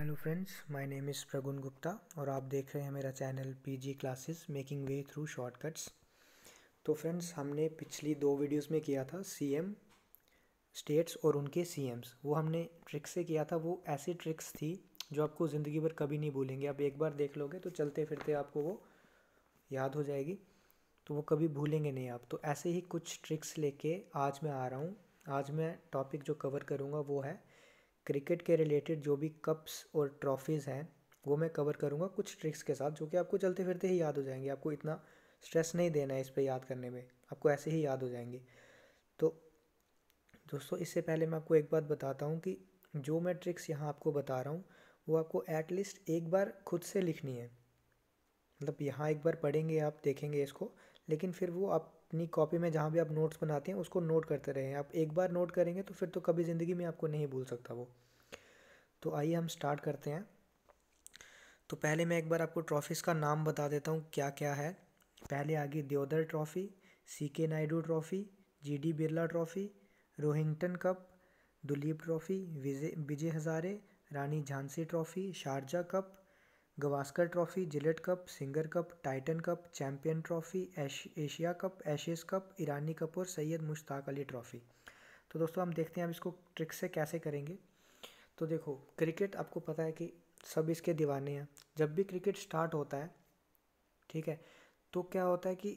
hello friends my name is Pragun Gupta और आप देख रहे हैं मेरा channel PG classes making way through shortcuts तो फ्रेंड्स हमने पिछली दो वीडियोस में किया था सीएम स्टेट्स और उनके सीएम्स वो हमने ट्रिक से किया था वो ऐसी ट्रिक्स थी जो आपको ज़िंदगी भर कभी नहीं भूलेंगे आप एक बार देख लोगे तो चलते फिरते आपको वो याद हो जाएगी तो वो कभी भूलेंगे नहीं आप तो ऐसे ही कुछ ट्रिक्स लेके आज मैं आ रहा हूँ आज मैं टॉपिक जो कवर करूँगा वो है क्रिकेट के रिलेटेड जो भी कप्स और ट्रॉफीज़ हैं वो मैं कवर करूँगा कुछ ट्रिक्स के साथ जो कि आपको चलते फिरते ही याद हो जाएंगे आपको इतना स्ट्रेस नहीं देना है इस पर याद करने में आपको ऐसे ही याद हो जाएंगे तो दोस्तों इससे पहले मैं आपको एक बात बताता हूँ कि जो मैं ट्रिक्स यहाँ आपको बता रहा हूँ वो आपको एटलीस्ट एक बार खुद से लिखनी है मतलब यहाँ एक बार पढ़ेंगे आप देखेंगे इसको लेकिन फिर वो आप अपनी कॉपी में जहाँ भी आप नोट्स बनाते हैं उसको नोट करते रहें आप एक बार नोट करेंगे तो फिर तो कभी ज़िंदगी में आपको नहीं भूल सकता वो तो आइए हम स्टार्ट करते हैं तो पहले मैं एक बार आपको ट्रॉफ़ीज़ का नाम बता देता हूँ क्या क्या है पहले आ गई द्योदर trophy C K Naidu trophy G D Birla trophy Rohinton cup Duleep trophy Vijay Vijay Hazare Rani Jhansi trophy Sharjah cup Gavaskar trophy Gillette cup Singer cup Titan cup champion trophy Asia cup Ashes cup Irani cup और सैयद मुश्ताक अली ट्रॉफी तो दोस्तों हम देखते हैं अब इसको ट्रिक से कैसे करेंगे तो देखो क्रिकेट आपको पता है कि सब इसके दीवाने हैं जब भी क्रिकेट स्टार्ट होता है ठीक है तो क्या होता है कि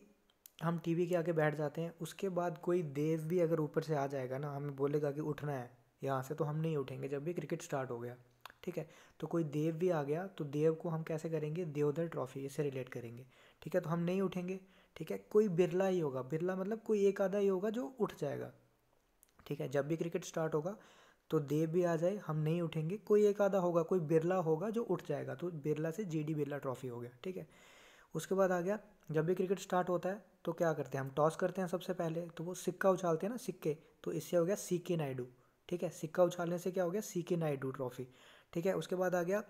हम टीवी के आगे बैठ जाते हैं उसके बाद कोई देव भी अगर ऊपर से आ जाएगा ना हमें बोलेगा कि उठना है यहाँ से तो हम नहीं उठेंगे जब भी क्रिकेट स्टार्ट हो गया ठीक है तो कोई देव भी आ गया तो देव को हम कैसे करेंगे देवधर ट्रॉफी इसे रिलेट करेंगे ठीक है तो हम नहीं उठेंगे ठीक है कोई बिरला ही होगा बिरला मतलब कोई एक आधा ही होगा जो उठ जाएगा ठीक है जब भी क्रिकेट स्टार्ट होगा तो देव भी आ जाए हम नहीं उठेंगे कोई एक आधा होगा कोई बिरला होगा जो उठ जाएगा तो बिरला से जीडी डी बिरला ट्रॉफी हो गया ठीक है उसके बाद आ गया जब भी क्रिकेट स्टार्ट होता है तो क्या करते हैं हम टॉस करते हैं सबसे पहले तो वो सिक्का उछालते हैं ना सिक्के तो इससे हो गया सी के नायडू ठीक है सिक्का उछालने से क्या हो गया सी के नायडू ट्रॉफी ठीक है उसके बाद आ गया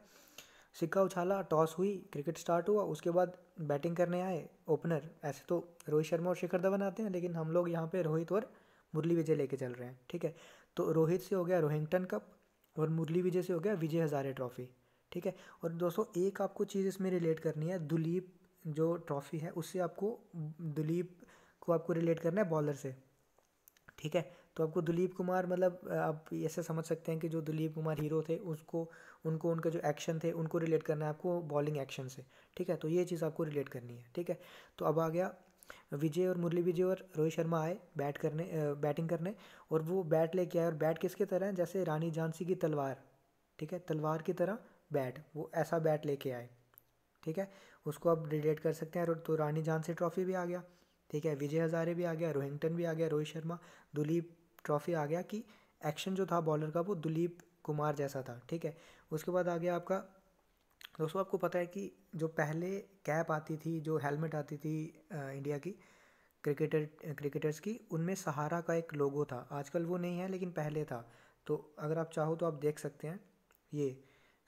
सिक्का उछाला टॉस हुई क्रिकेट स्टार्ट हुआ उसके बाद बैटिंग करने आए ओपनर ऐसे तो रोहित शर्मा और शिखर धवन आते हैं लेकिन हम लोग यहाँ पे रोहित और मुरली विजय लेके चल रहे हैं ठीक है तो रोहित से हो गया रोहिंगटन कप और मुरली विजय से हो गया विजय हज़ारे ट्रॉफ़ी ठीक है और दोस्तों एक आपको चीज़ इसमें रिलेट करनी है दुलीप जो ट्रॉफ़ी है उससे आपको दुलीप को आपको रिलेट करना है बॉलर से ठीक है तो आपको दिलीप कुमार मतलब आप ऐसे समझ सकते हैं कि जो दिलीप कुमार हीरो थे उसको उनको उनके जो एक्शन थे उनको रिलेट करना है आपको बॉलिंग एक्शन से ठीक है तो ये चीज़ आपको रिलेट करनी है ठीक है तो अब आ गया विजय और मुरली विजय और रोहित शर्मा आए बैट करने बैटिंग करने और वो बैट लेके आए और बैट किसके तरह है जैसे रानी झांसी की तलवार ठीक है तलवार की तरह बैट वो ऐसा बैट लेके आए ठीक है उसको आप रिलेट कर सकते हैं तो रानी झांसी ट्रॉफी भी आ गया ठीक है विजय हज़ारे भी आ गया रोहिंगटन भी आ गया रोहित शर्मा दुलीप ट्रॉफी आ गया कि एक्शन जो था बॉलर का वो दुलीप कुमार जैसा था ठीक है उसके बाद आ गया आपका दोस्तों आपको पता है कि जो पहले कैप आती थी जो हेलमेट आती थी इंडिया की क्रिकेटर क्रिकेटर्स की उनमें सहारा का एक लोगो था आजकल वो नहीं है लेकिन पहले था तो अगर आप चाहो तो आप देख सकते हैं ये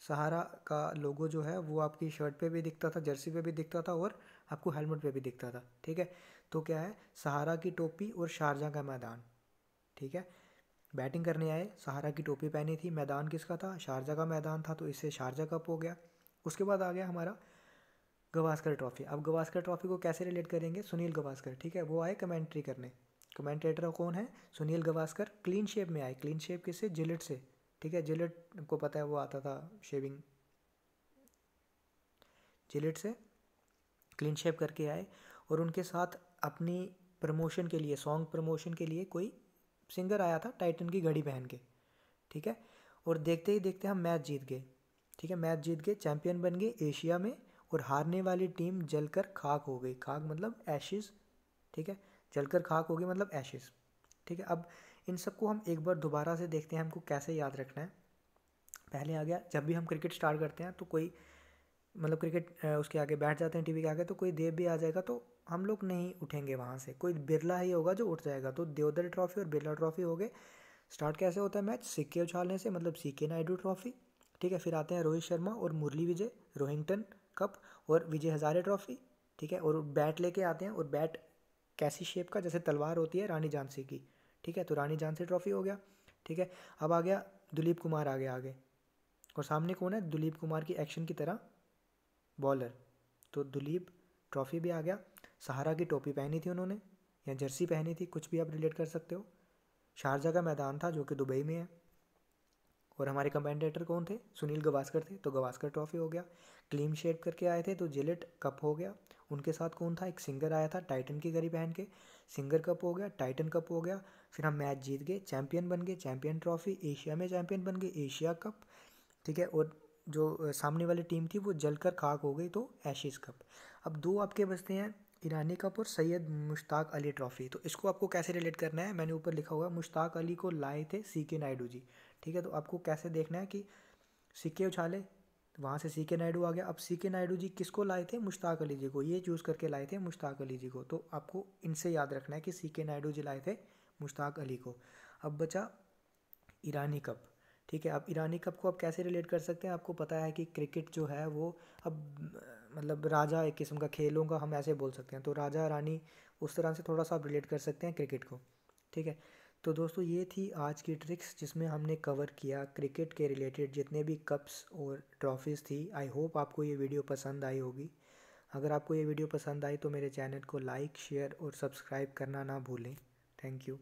सहारा का लोगो जो है वो आपकी शर्ट पे भी दिखता था जर्सी पे भी दिखता था और आपको हेलमेट पे भी दिखता था ठीक है तो क्या है सहारा की टोपी और शारजा का मैदान ठीक है बैटिंग करने आए सहारा की टोपी पहनी थी मैदान किसका था शारजा का मैदान था तो इससे शारजा कप हो गया उसके बाद आ गया हमारा गवास्कर ट्रॉफी अब गवास्कर ट्रॉफी को कैसे रिलेट करेंगे सुनील गवास्कर ठीक है वो आए कमेंट्री करने कमेंटेटर कौन है सुनील गवास्कर क्लीन शेप में आए क्लीन शेप किससे जिलेट से ठीक है जिलेट को पता है वो आता था शेविंग जिलेट से क्लीन शेप करके आए और उनके साथ अपनी प्रमोशन के लिए सॉन्ग प्रमोशन के लिए कोई सिंगर आया था टाइटन की घड़ी पहन के ठीक है और देखते ही देखते हम मैच जीत गए ठीक है मैच जीत गए चैम्पियन बन गए एशिया में और हारने वाली टीम जलकर खाक हो गई खाक मतलब एशिस ठीक है जलकर खाक हो गई मतलब एशिस ठीक है अब इन सबको हम एक बार दोबारा से देखते हैं हमको कैसे याद रखना है पहले आ गया जब भी हम क्रिकेट स्टार्ट करते हैं तो कोई मतलब क्रिकेट उसके आगे बैठ जाते हैं टीवी के आगे तो कोई देव भी आ जाएगा तो हम लोग नहीं उठेंगे वहाँ से कोई बिरला ही होगा जो उठ जाएगा तो देवदर ट्रॉफी और बिरला ट्रॉफी हो गए स्टार्ट कैसे होता है मैच सिक्के उछालने से मतलब के नायडू ट्रॉफी ठीक है फिर आते हैं रोहित शर्मा और मुरली विजय रोहिंगटन कप और विजय हज़ारे ट्रॉफी ठीक है और बैट लेके आते हैं और बैट कैसी शेप का जैसे तलवार होती है रानी झांसी की ठीक है तो रानी झांसी ट्रॉफी हो गया ठीक है अब आ गया दिलीप कुमार आ गया आगे और सामने कौन है दिलीप कुमार की एक्शन की तरह बॉलर तो दिलीप ट्रॉफी भी आ गया सहारा की टोपी पहनी थी उन्होंने या जर्सी पहनी थी कुछ भी आप रिलेट कर सकते हो शारजा का मैदान था जो कि दुबई में है और हमारे कमेंटेटर कौन थे सुनील गवास्कर थे तो गवास्कर ट्रॉफी हो गया क्लीन शेप करके आए थे तो जिलेट कप हो गया उनके साथ कौन था एक सिंगर आया था टाइटन की घड़ी पहन के सिंगर कप हो गया टाइटन कप हो गया फिर हम मैच जीत गए चैम्पियन बन गए चैम्पियन ट्रॉफी एशिया में चैम्पियन बन गए एशिया कप ठीक है और जो सामने वाली टीम थी वो जलकर खाक हो गई तो एशिस कप अब दो आपके बचते हैं ईरानी कप और सैयद मुश्ताक अली ट्रॉफ़ी तो इसको आपको कैसे रिलेट करना है मैंने ऊपर लिखा हुआ है मुश्ताक अली को लाए थे सी के नायडू जी ठीक है तो आपको कैसे देखना है कि सिक्के उछाले तो वहाँ से सी के नायडू आ गया अब सी के नायडू जी किसको लाए थे मुश्ताक अली जी को ये चूज़ करके लाए थे मुश्ताक अली जी को तो आपको इनसे याद रखना है कि सी के नायडू जी लाए थे मुश्ताक अली को अब बचा ईरानी कप ठीक है अब ईरानी कप को आप कैसे रिलेट कर सकते हैं आपको पता है कि क्रिकेट जो है वो अब मतलब राजा एक किस्म का खेलों का हम ऐसे बोल सकते हैं तो राजा रानी उस तरह से थोड़ा सा आप रिलेट कर सकते हैं क्रिकेट को ठीक है तो दोस्तों ये थी आज की ट्रिक्स जिसमें हमने कवर किया क्रिकेट के रिलेटेड जितने भी कप्स और ट्रॉफीज़ थी आई होप आपको ये वीडियो पसंद आई होगी अगर आपको ये वीडियो पसंद आई तो मेरे चैनल को लाइक शेयर और सब्सक्राइब करना ना भूलें थैंक यू